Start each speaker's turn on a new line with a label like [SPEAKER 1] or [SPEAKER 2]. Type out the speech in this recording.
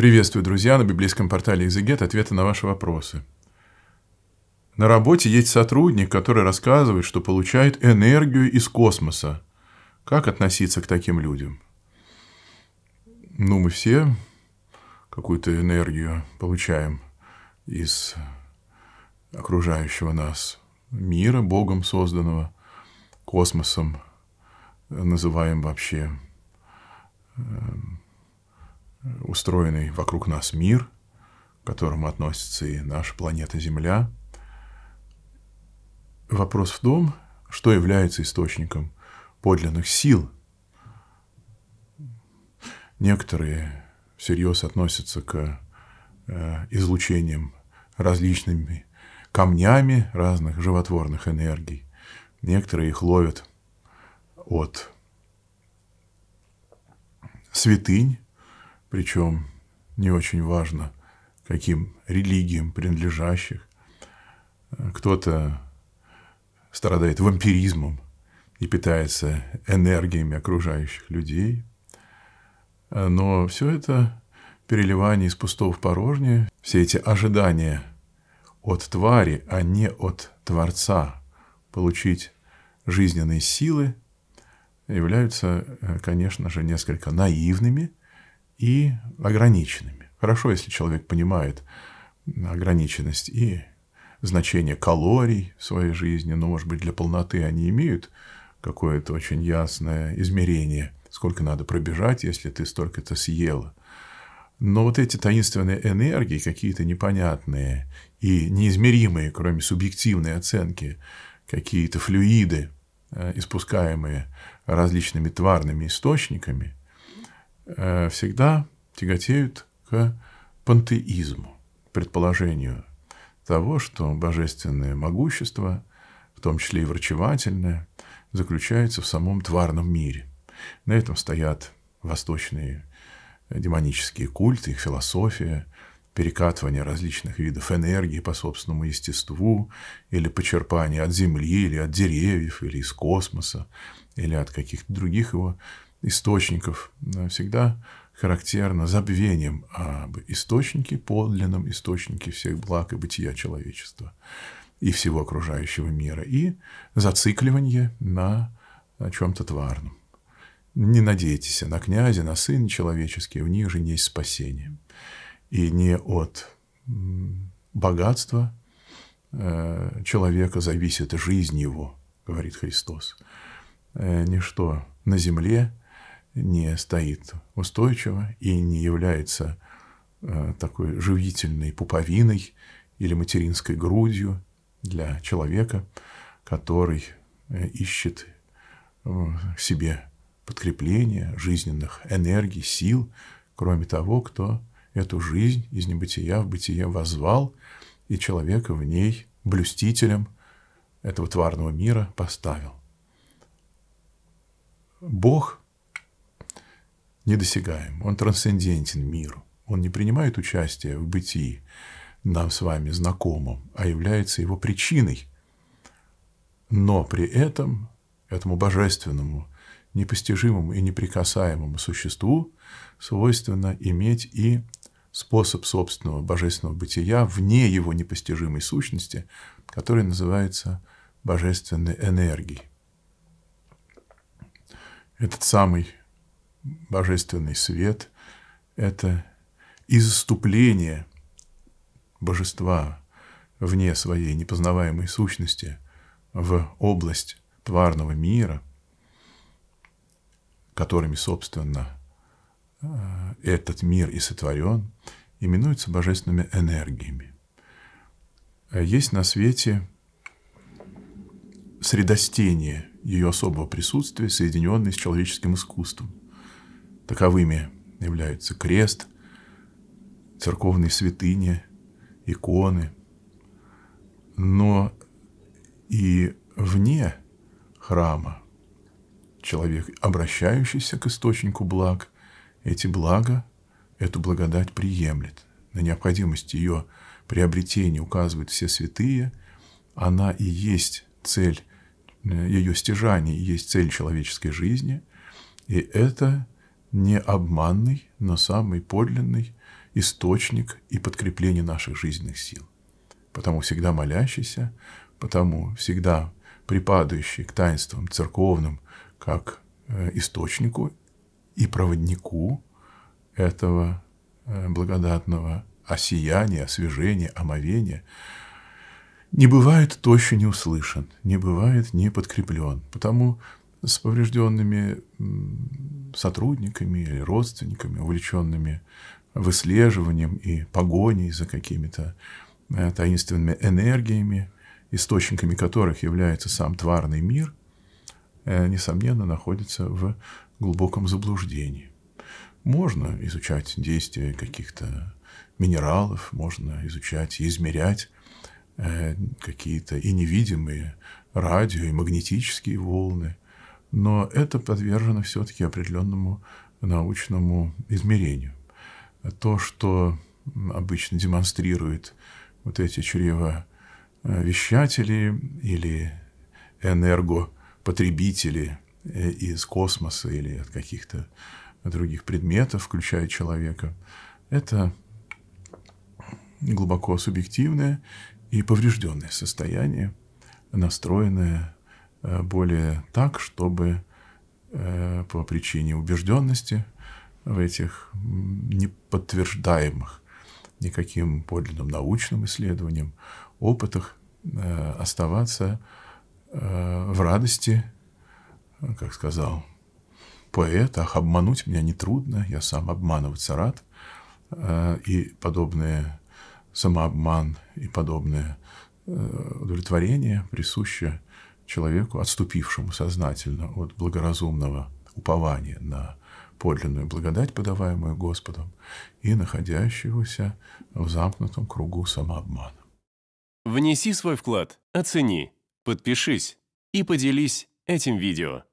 [SPEAKER 1] Приветствую, друзья, на библейском портале «Экзегет» ответы на ваши вопросы. На работе есть сотрудник, который рассказывает, что получает энергию из космоса. Как относиться к таким людям? Ну, мы все какую-то энергию получаем из окружающего нас мира, Богом созданного, космосом э, называем вообще э, устроенный вокруг нас мир, к которому относится и наша планета Земля. Вопрос в том, что является источником подлинных сил. Некоторые всерьез относятся к э, излучениям различными камнями разных животворных энергий. Некоторые их ловят от святынь, причем не очень важно, каким религиям принадлежащих. Кто-то страдает вампиризмом и питается энергиями окружающих людей. Но все это переливание из пустого в порожнее, все эти ожидания от твари, а не от Творца, получить жизненные силы, являются, э, конечно же, несколько наивными – и ограниченными. Хорошо, если человек понимает ограниченность и значение калорий в своей жизни, но, может быть, для полноты они имеют какое-то очень ясное измерение, сколько надо пробежать, если ты столько-то съела. Но вот эти таинственные энергии, какие-то непонятные и неизмеримые, кроме субъективной оценки, какие-то флюиды, э, испускаемые различными тварными источниками – Э, всегда тяготеют к пантеизму, предположению того, что божественное могущество, в том числе и врачевательное, заключается в самом тварном мире. На этом стоят восточные демонические культы, их философия, перекатывание различных видов энергии по собственному естеству, или почерпание от земли, или от деревьев, или из космоса, или от каких-то других его источников всегда характерно забвением об источнике, подлинном источнике всех благ и бытия человечества и всего окружающего мира, и зацикливание на чем-то тварном. Не надейтесь на князя, на сына человеческий, в них же не есть спасение. И не от богатства э, человека зависит жизнь его, говорит Христос. Э, ничто на земле не стоит устойчиво и не является э, такой живительной пуповиной или материнской грудью для человека, который э, ищет э, в себе подкрепления, жизненных энергий, сил, кроме того, кто эту жизнь из небытия в бытие возвал и человека в ней блюстителем этого тварного мира поставил. Бог недосягаем, он трансцендентен миру, он не принимает участие в бытии нам с вами знакомым, а является его причиной. Но при этом этому божественному, непостижимому и неприкасаемому существу свойственно иметь и способ собственного божественного бытия вне его непостижимой сущности, который называется божественной энергией. Этот самый божественный свет – это изступление божества вне своей непознаваемой сущности в область тварного мира, которыми, собственно, э, этот мир и сотворен, именуется божественными энергиями. Есть на свете средостение ее особого присутствия, соединенное с человеческим искусством. Таковыми являются крест, церковные святыни, иконы. Но и вне храма человек, обращающийся к источнику благ, эти блага, эту благодать приемлет. На необходимость ее приобретения указывают все святые. Она и есть цель, э, ее стяжание и есть цель человеческой жизни. И это – не обманный, но самый подлинный источник и подкрепление наших жизненных сил. Потому всегда молящийся, потому всегда припадающий к таинствам церковным как э, источнику и проводнику этого э, благодатного осияния, освежения, омовения, не бывает то, не услышан, не бывает не подкреплен. Потому с поврежденными сотрудниками или родственниками, увлеченными выслеживанием и погоней за какими-то э, таинственными энергиями, источниками которых является сам тварный мир, э, несомненно, находится в глубоком заблуждении. Можно изучать действия каких-то минералов, можно изучать и измерять э, какие-то и невидимые радио и магнетические волны, но это подвержено все-таки определенному научному измерению. То, что обычно демонстрируют вот эти чревовещатели или энергопотребители э, из космоса или от каких-то других предметов, включая человека, это глубоко субъективное и поврежденное состояние, настроенное Э, более так, чтобы э, по причине убежденности в этих неподтверждаемых никаким подлинным научным исследованием, опытах э, оставаться в радости, как сказал поэт, ах, обмануть меня нетрудно, я сам обманываться рад. И подобное самообман и подобное удовлетворение присуще человеку, отступившему сознательно от благоразумного упования на подлинную благодать, подаваемую Господом, и находящегося в замкнутом кругу самообмана. Внеси свой вклад, оцени, подпишись и поделись этим видео.